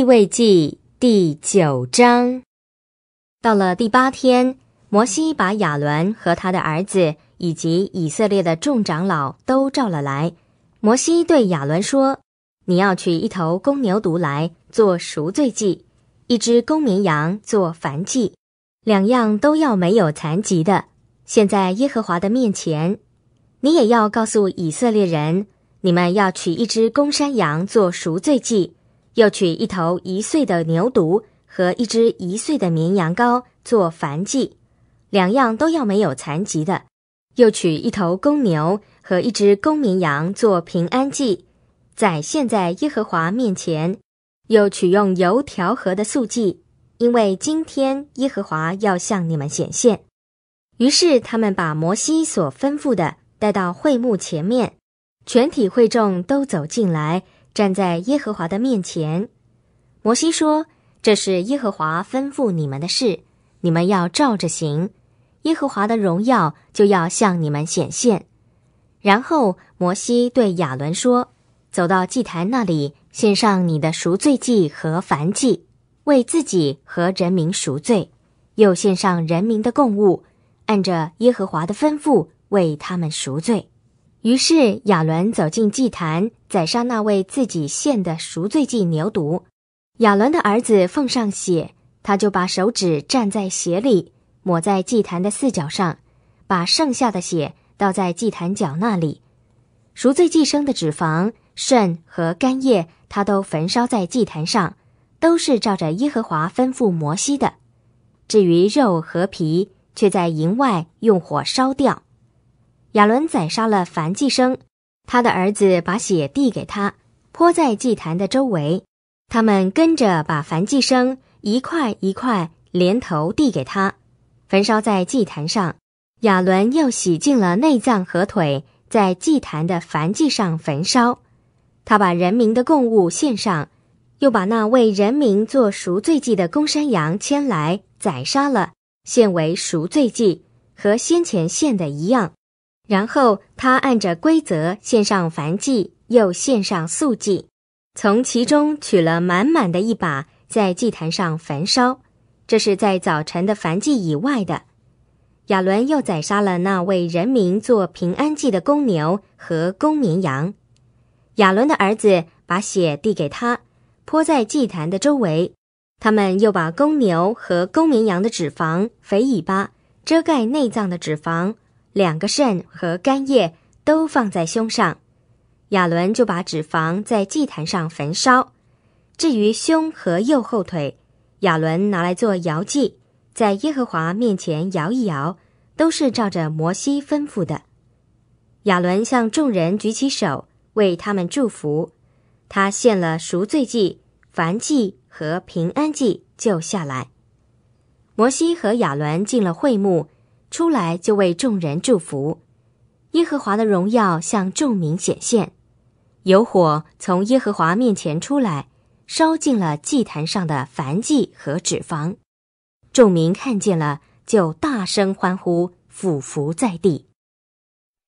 立未记第九章，到了第八天，摩西把亚伦和他的儿子以及以色列的众长老都召了来。摩西对亚伦说：“你要取一头公牛犊来做赎罪祭，一只公绵羊做燔祭，两样都要没有残疾的。现在耶和华的面前，你也要告诉以色列人，你们要取一只公山羊做赎罪祭。”又取一头一岁的牛犊和一只一岁的绵羊羔做燔祭，两样都要没有残疾的；又取一头公牛和一只公绵羊做平安祭，在现在耶和华面前，又取用油调和的素祭，因为今天耶和华要向你们显现。于是他们把摩西所吩咐的带到会幕前面，全体会众都走进来。站在耶和华的面前，摩西说：“这是耶和华吩咐你们的事，你们要照着行，耶和华的荣耀就要向你们显现。”然后摩西对亚伦说：“走到祭坛那里，献上你的赎罪祭和燔祭，为自己和人民赎罪；又献上人民的供物，按着耶和华的吩咐为他们赎罪。”于是亚伦走进祭坛，宰杀那位自己献的赎罪祭牛犊。亚伦的儿子奉上血，他就把手指蘸在血里，抹在祭坛的四角上，把剩下的血倒在祭坛角那里。赎罪祭生的脂肪、肾和肝叶，他都焚烧在祭坛上，都是照着耶和华吩咐摩西的。至于肉和皮，却在营外用火烧掉。亚伦宰杀了燔祭生，他的儿子把血递给他，泼在祭坛的周围。他们跟着把梵祭生一块一块连头递给他，焚烧在祭坛上。亚伦又洗净了内脏和腿，在祭坛的梵祭上焚烧。他把人民的供物献上，又把那为人民做赎罪祭的公山羊牵来宰杀了，献为赎罪祭，和先前献的一样。然后他按着规则献上凡祭，又献上素祭，从其中取了满满的一把，在祭坛上焚烧。这是在早晨的凡祭以外的。亚伦又宰杀了那为人民做平安祭的公牛和公绵羊。亚伦的儿子把血递给他，泼在祭坛的周围。他们又把公牛和公绵羊的脂肪、肥尾巴、遮盖内脏的脂肪。两个肾和肝叶都放在胸上，亚伦就把脂肪在祭坛上焚烧。至于胸和右后腿，亚伦拿来做摇祭，在耶和华面前摇一摇，都是照着摩西吩咐的。亚伦向众人举起手，为他们祝福。他献了赎罪祭、燔祭和平安祭，就下来。摩西和亚伦进了会幕。出来就为众人祝福，耶和华的荣耀向众民显现，有火从耶和华面前出来，烧尽了祭坛上的燔祭和脂肪，众民看见了，就大声欢呼，俯伏在地。